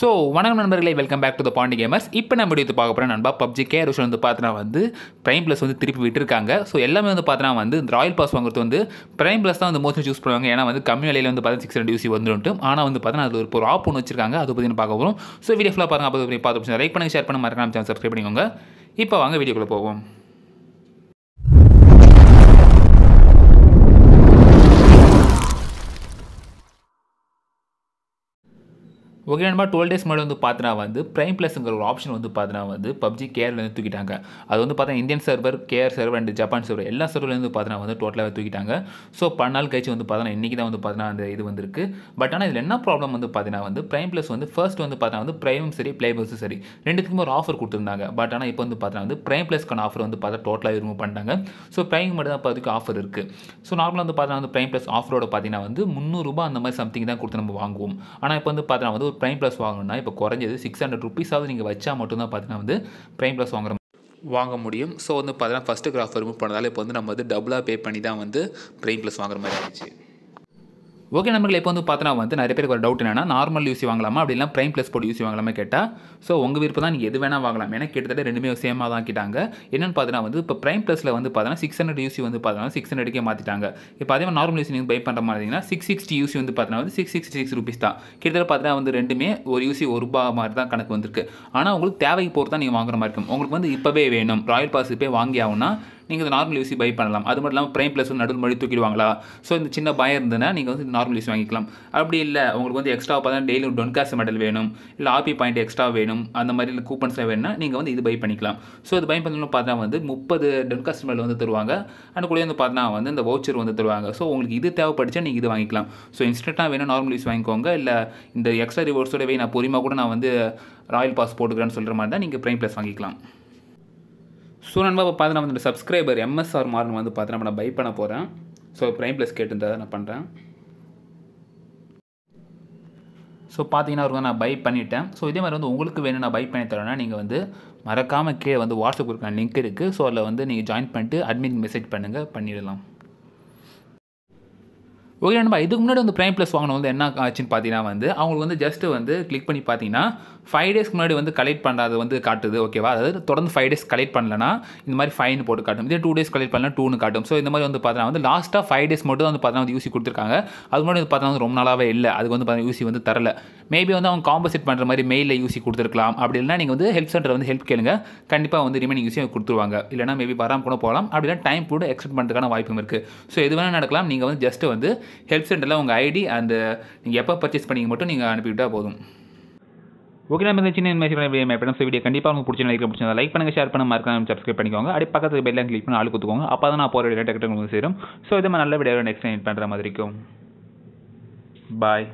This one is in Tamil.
ஸோ வணக்கம் நண்பர்களே welcome back to the Pandi gamers இப்போ நம்ம வீடியோ பார்க்க போகிற நண்பா பப்ஜி கே ரோஷன் வந்து பார்த்தினா வந்து பிரைம் ப்ளஸ் வந்து திருப்பி விட்டுருக்காங்க ஸோ எல்லாமே வந்து பார்த்தனா வந்து இந்த ராயல் பாஸ் வாங்குறது வந்து பிரைம் ப்ளஸ் தான் வந்து மோஸ்ட்லி சூஸ் பண்ணுவாங்க ஏன்னா வந்து கம்மி விலையில் வந்து பார்த்தீங்கன்னா சிக்ஸ் ஹண்ட்ரட் யூசி வந்துட்டு ஆனால் வந்து பார்த்தா அது ஒரு ஆப் ஒன்று வச்சிருக்காங்க அதை பற்றி பார்க்க போகிறோம் ஸோ வீடியோ ஃபுல்லாக பாருங்கள் அப்போ பார்த்து லைக் பண்ணி ஷேர் பண்ண மறக்காம சேனல் சப்ஸ்கிரைப் பண்ணிக்கோங்க இப்போ வாங்க வீடியோக்குள்ளே போவோம் ஓகே நம்ம டுவெல் டேஸ் முன்னாடி வந்து பார்த்தினா வந்து ப்ரைம் ப்ளஸ்ங்கிற ஒரு ஆப்ஷன் வந்து பார்த்தினா வந்து பப்ஜி கேர்லேருந்து தூக்கிட்டாங்க அது வந்து பார்த்தா இந்தியன் சர்வர் கேர் சர்வர் அண்ட் ஜப்பான் சர்வர் எல்லா சர்வர்லேருந்து பார்த்தினா வந்து டோட்டலாக தூக்கிட்டாங்க ஸோ பல நாள் கழிச்சு வந்து பார்த்தா இன்றைக்கி தான் வந்து பார்த்தினா அந்த இது வந்திருக்கு பட் ஆனால் இதில் என்ன ப்ராப்ளம் வந்து பார்த்தினா வந்து ப்ரைம் ப்ளஸ் வந்து ஃபர்ஸ்ட் வந்து பார்த்தா வந்து ப்ரைமும் சரி ப்ளேபர்ஸும் சரி ரெண்டுத்துக்குமே ஒரு ஆஃபர் கொடுத்துருந்தாங்க பட் ஆனால் இப்போ வந்து பார்த்தா வந்து ப்ரைம் ப்ளஸ்க்கான ஆஃபர் வந்து பார்த்தா டோட்டலாக ரிமூவ் பண்ணிட்டாங்க ஸோ ப்ரைம் மட்டும் தான் பார்த்துக்கு ஆஃபர் இருக்குது ஸோ நார்மலாக வந்து பார்த்தா வந்து ப்ரைம் ப்ளஸ் ஆஃபரோட பார்த்தீங்கன்னா வந்து முந்நூறுரூபா அந்த மாதிரி சம்திங் தான் கொடுத்து நம்ம வாங்குவோம் ஆனால் இப்போ வந்து பார்த்தா வந்து ஒரு ப்ரைம் ப்ளஸ் வாங்கணும்னா இப்போ குறைஞ்சது சிக்ஸ் ஹண்ட்ரட் ருபீஸாவது நீங்கள் வச்சா மட்டும்தான் பார்த்தீங்கன்னா வந்து ப்ரைம் ப்ளஸ் வாங்குற வாங்க முடியும் ஸோ வந்து பார்த்தீங்கன்னா ஃபஸ்ட்டு கிராஃப் ரிமூவ் பண்ணதால் இப்போ வந்து நம்ம வந்து டபுளாக பே பண்ணி தான் வந்து ப்ரைம் ப்ளஸ் வாங்குற மாதிரி ஆயிடுச்சு ஓகே நம்மளுக்கு இப்போ வந்து பார்த்தோன்னா வந்து நிறைய பேருக்கு ஒரு டவுட் என்னன்னா நார்மல் யூசி வாங்கலாமா அப்படிலாம் ப்ரைம் ப்ளஸ் போட்டு யூசி வாங்கலாமா கேட்டால் ஸோ உங்கள் விருப்பம் தான் நீங்கள் எது வேணால் வாங்கலாம் எனக்கு கிட்டத்தட்ட ரெண்டுமே சேமாக தான் கேட்டாங்க என்னென்னு பார்த்தீங்கன்னா வந்து இப்போ ப்ரைம் ப்ளஸில் வந்து பார்த்தீங்கன்னா சிக்ஸ் ஹண்ட்ரட் யூசி வந்து பார்த்தீங்கன்னா சிக்ஸ் ஹண்ட்ரட்க்கே மாற்றிட்டாங்க இப்போ அதே மாதிரி நார்மல் யூசி நீங்கள் பை பண்ணுற மாதிரி இருந்தீங்கன்னா சிக்ஸ் சிக்ஸ்டி யூசி வந்து பார்த்தீங்கன்னா வந்து சிக்ஸ் சிக்ஸ்டி சிக்ஸ் ருபீஸ் தான் கிட்டத்தட்ட பார்த்தீங்கன்னா வந்து ரெண்டுமே ஒரு யூசி ஒரு ரூபா மாதிரி தான் கணக்கு வந்திருக்கு ஆனால் உங்களுக்கு தேவைக்கு போகிறது தான் நீங்கள் வாங்குற மாதிரி இருக்கும் உங்களுக்கு வந்து இப்போவே வேணும் ராயல் பாஸ் இப்போ வாங்கி ஆகும்னா நீங்கள் இந்த நார்மல் யூசி பை பண்ணலாம் அது மட்டும் இல்லாமல் ப்ரைம் ப்ளஸ் வந்து நடுவில் மொழி தூக்கிடுவாங்களா ஸோ இந்த சின்ன பயம் இருந்ததுன்னா நீங்கள் வந்து நார்மல் யூசி வாங்கிக்கலாம் அப்படி இல்லை உங்களுக்கு வந்து எக்ஸ்ட்ரா பார்த்தா டெய்லி டொன்காஸ் மெடல் வேணும் இல்லை ஆபி பாயிண்ட் எக்ஸ்ட்ரா வேணும் அந்த மாதிரி இல்லை கூப்பன்ஸாக வேணும்னா நீங்கள் வந்து இது பை பண்ணிக்கலாம் ஸோ இது பை பண்ணணும் பார்த்தா வந்து முப்பது டொன்காஸ் மெடல் வந்து தருவாங்க அந்த கூட வந்து பார்த்தா வந்து இந்த வவுச்சர் வந்து தருவாங்க ஸோ உங்களுக்கு இது தேவைப்படுச்சா நீங்கள் இது வாங்கிக்கலாம் ஸோ இன்ஸ்டன்ட்டாக வேணும் நார்மல் யூஸ் வாங்கிக்கோங்க இல்லை இந்த எக்ஸ்ட்ரா ரிவோர்ட்ஸோடவே நான் பொறுமையாக கூட நான் வந்து ராயல் பாஸ் போட்டுக்கிறேன்னு சொல்கிற மாதிரி தான் நீங்கள் ப்ரைம் ப்ளஸ் வாங்கிக்கலாம் ஸோ நண்பா இப்போ பார்த்து வந்து சப்ஸ்கிரைபர் எம்எஸ்ஆர் மாறன் வந்து பார்த்து நம்ம நான் பை பண்ண போகிறேன் ஸோ ப்ரைம் ப்ளஸ் கேட்டுருந்தா நான் பண்ணுறேன் ஸோ பார்த்தீங்கன்னா அவருக்கு நான் பை பண்ணிட்டேன் ஸோ இதே மாதிரி வந்து உங்களுக்கு வேணும் நான் பை பண்ணி தரேன்னா நீங்கள் வந்து மறக்காமல் கீழே வந்து வாட்ஸ்அப் கொடுக்குற லிங்க் இருக்குது ஸோ அதில் வந்து நீங்கள் ஜாயின் பண்ணிட்டு அட்மின் மெசேஜ் பண்ணுங்கள் பண்ணிடலாம் ஓகே நண்பா இதுக்கு முன்னாடி வந்து ப்ரைம் ப்ளஸ் வாங்கின வந்து என்ன ஆச்சுன்னு பார்த்தீங்கன்னா வந்து அவங்களுக்கு வந்து ஜஸ்ட்டு வந்து கிளிக் பண்ணி பார்த்தீங்கன்னா ஃபைவ் டேஸ்க்கு முன்னாடி வந்து கலெக்ட் பண்ணாத வந்து காட்டுது ஓகேவா அதாவது தொடர்ந்து ஃபைவ் டேஸ் கலெக்ட் பண்ணலன்னா இந்த மாதிரி ஃபைன் போட்டு காட்டும் இதே டூ டேஸ் கலெக்ட் பண்ணலாம் டூனு காட்டும் ஸோ இந்த மாதிரி வந்து பார்த்தீங்கன்னா வந்து லாஸ்ட்டாக ஃபைவ் டேஸ் மட்டும் வந்து பார்த்தா வந்து யூசி கொடுத்துருக்காங்க அது முன்னாடி வந்து பார்த்தீங்கன்னா ரொம்ப நாளாகவே இல்லை அதுக்கு வந்து பார்த்தீங்கன்னா யூசி வந்து தரல மேபி வந்து அவங்க காம்போசிட் பண்ணுற மாதிரி மெயிலில் யூசி கொடுத்துருக்கலாம் அப்படி இல்லைனா நீங்கள் வந்து ஹெல்ப் சென்டர் வந்து ஹெல்ப் கேளுங்க கண்டிப்பாக வந்து ரிமைனிங் யூசி கொடுத்துருவாங்க இல்லைனா மேபி வராமல் கூட போகலாம் அப்படின்னா டைம் கூட எக்ஸ்பெக்ட் பண்ணுறதுக்கான வாய்ப்பும் இருக்குது ஸோ எது வேணால் நடக்கலாம் நீங்கள் வந்து ஜஸ்ட்டு வந்து ஹெல்ப் சென்டரில் உங்கள் ஐடி அந்த நீங்கள் எப்போ பர்ச்சேஸ் பண்ணிங்க மட்டும் நீங்கள் அனுப்பிவிட்டால் போதும் ஓகே நம்ம இந்த சின்ன இன்வெஸ்ட் பண்ணி மேடம் வீடியோ கண்டிப்பாக உங்களுக்கு பிடிச்சி லைக் பிடிச்சா லைக் பண்ணுங்கள் ஷேர் பண்ண மறக்காம சப்ஸ்கிரைப் பண்ணிக்கோங்க அப்படி பக்கத்துக்கு பெல்லாம் கிளிக் பண்ணி ஆள் கொடுத்துக்கோங்க அப்போ தான் நான் போகிற டேட்டா கிட்ட உங்களுக்கு சேரும் ஸோ இதை நல்ல வீடியோ நெக்ஸ்ட் பண்ணுற மாதிரி இருக்கும் பாய்